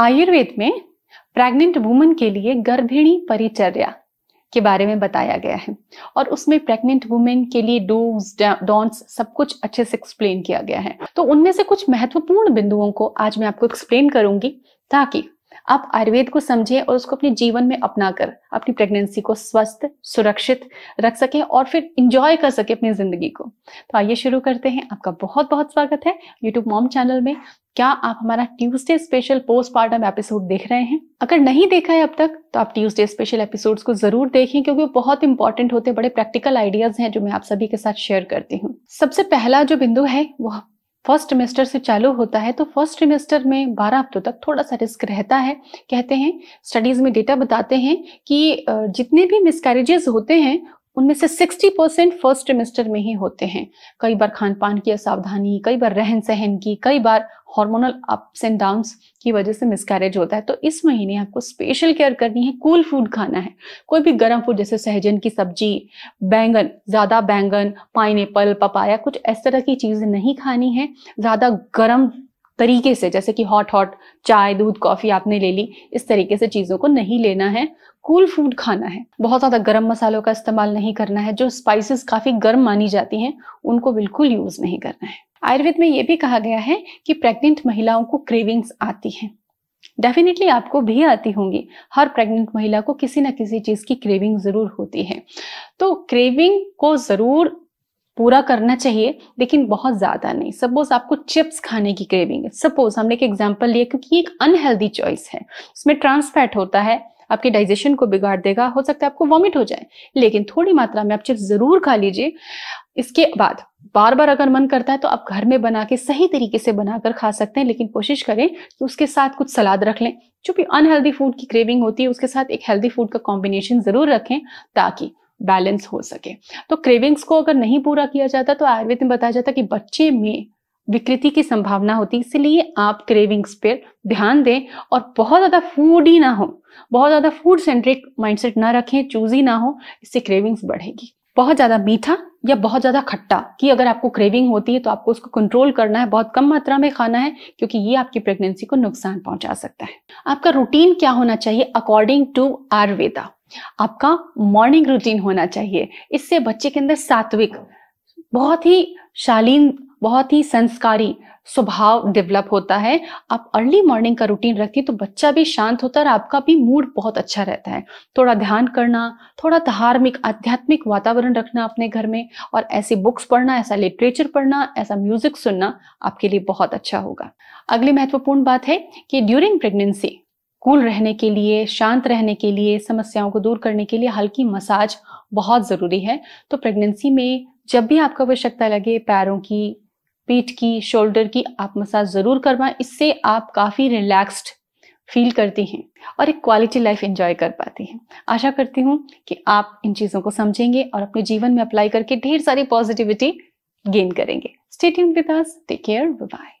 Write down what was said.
आयुर्वेद में pregnant woman के लिए गर्भिणी परिचर्या के बारे में बताया गया है और उसमें प्रेग्नेंट वुमेन के लिए डोज डॉन्ट्स सब कुछ अच्छे से एक्सप्लेन किया गया है तो उनमें से कुछ महत्वपूर्ण बिंदुओं को आज मैं आपको एक्सप्लेन करूंगी ताकि आप आयुर्वेद को समझें और उसको अपने जीवन में कर अपनी प्रेगनेंसी को स्वस्थ सुरक्षित रख सकें और फिर इंजॉय कर सके अपनी ज़िंदगी को तो आइए शुरू करते हैं आपका बहुत बहुत स्वागत है यूट्यूब मॉम चैनल में क्या आप हमारा ट्यूसडे स्पेशल पोस्टमार्टम एपिसोड देख रहे हैं अगर नहीं देखा है अब तक तो आप ट्यूसडे स्पेशल एपिसोड्स को जरूर देखें क्योंकि वो बहुत इंपॉर्टेंट होते हैं बड़े प्रैक्टिकल आइडियाज हैं जो मैं आप सभी के साथ शेयर करती हूँ सबसे पहला जो बिंदु है वो फर्स्ट सेमेस्टर से चालू होता है तो फर्स्ट सेमेस्टर में 12 हफ्तों तक थोड़ा सा रिस्क रहता है कहते हैं स्टडीज में डेटा बताते हैं कि जितने भी मिसकैरेजेस होते हैं उनमें से 60 परसेंट फर्स्ट ट्रिमेस्टर में ही होते हैं कई बार खान पान की असावधानी कई बार रहन सहन की कई बार हार्मोनल अप्स एंड डाउन्स की वजह से मिसकैरेज होता है तो इस महीने आपको स्पेशल केयर करनी है कूल फूड खाना है कोई भी गर्म फूड जैसे सहजन की सब्जी बैंगन ज़्यादा बैंगन पाइन पपाया कुछ इस तरह की चीज़ें नहीं खानी है ज़्यादा गर्म तरीके से जैसे कि हॉट हॉट चाय दूध कॉफी आपने ले ली इस तरीके से चीजों को नहीं लेना है कूल cool फूड खाना है बहुत ज्यादा गर्म मसालों का इस्तेमाल नहीं करना है जो स्पाइसेस काफी गर्म मानी जाती हैं उनको बिल्कुल यूज नहीं करना है आयुर्वेद में ये भी कहा गया है कि प्रेग्नेंट महिलाओं को क्रेविंग्स आती हैं डेफिनेटली आपको भी आती होंगी हर प्रेग्नेंट महिला को किसी ना किसी चीज़ की क्रेविंग ज़रूर होती है तो क्रेविंग को ज़रूर पूरा करना चाहिए लेकिन बहुत ज़्यादा नहीं सपोज आपको चिप्स खाने की क्रेविंग है सपोज हमने एक एग्जाम्पल लिया क्योंकि एक अनहेल्दी चॉइस है उसमें ट्रांसफैट होता है आपके डाइजेशन को बिगाड़ देगा हो सकता है आपको वॉमिट हो जाए लेकिन थोड़ी मात्रा में आप चिप्स ज़रूर खा लीजिए इसके बाद बार बार अगर मन करता है तो आप घर में बना के सही तरीके से बनाकर खा सकते हैं लेकिन कोशिश करें कि उसके साथ कुछ सलाद रख लें जो भी अनहेल्दी फूड की क्रेविंग होती है उसके साथ एक हेल्दी फूड का कॉम्बिनेशन ज़रूर रखें ताकि बैलेंस हो सके तो क्रेविंग्स को अगर नहीं पूरा किया जाता तो आयुर्वेद में बताया जाता कि बच्चे में विकृति की संभावना होती है इसलिए आप क्रेविंग्स पर ध्यान दें और बहुत ज़्यादा फूड ही ना हो बहुत ज़्यादा फूड सेंट्रिक माइंडसेट ना रखें चूजी ना हो इससे क्रेविंग्स बढ़ेगी बहुत ज़्यादा मीठा या बहुत ज़्यादा खट्टा कि अगर आपको क्रेविंग होती है तो आपको उसको कंट्रोल करना है बहुत कम मात्रा में खाना है क्योंकि ये आपकी प्रेगनेंसी को नुकसान पहुंचा सकता है आपका रूटीन क्या होना चाहिए अकॉर्डिंग टू आयुर्वेदा आपका मॉर्निंग रूटीन होना चाहिए इससे बच्चे के अंदर सात्विक बहुत ही शालीन बहुत ही संस्कारी स्वभाव डेवलप होता है आप अर्ली मॉर्निंग का रूटीन रखती तो बच्चा भी शांत होता है और आपका भी मूड बहुत अच्छा रहता है थोड़ा ध्यान करना थोड़ा धार्मिक आध्यात्मिक वातावरण रखना अपने घर में और ऐसी बुक्स पढ़ना ऐसा लिटरेचर पढ़ना ऐसा म्यूजिक सुनना आपके लिए बहुत अच्छा होगा अगली महत्वपूर्ण बात है कि ड्यूरिंग प्रेगनेंसी कूल रहने के लिए शांत रहने के लिए समस्याओं को दूर करने के लिए हल्की मसाज बहुत ज़रूरी है तो प्रेगनेंसी में जब भी आपको आवश्यकता लगे पैरों की पीठ की शोल्डर की आप मसाज ज़रूर करवाएं इससे आप काफ़ी रिलैक्स्ड फील करती हैं और एक क्वालिटी लाइफ एंजॉय कर पाती हैं आशा करती हूँ कि आप इन चीज़ों को समझेंगे और अपने जीवन में अप्लाई करके ढेर सारी पॉजिटिविटी गेन करेंगे state with take care bye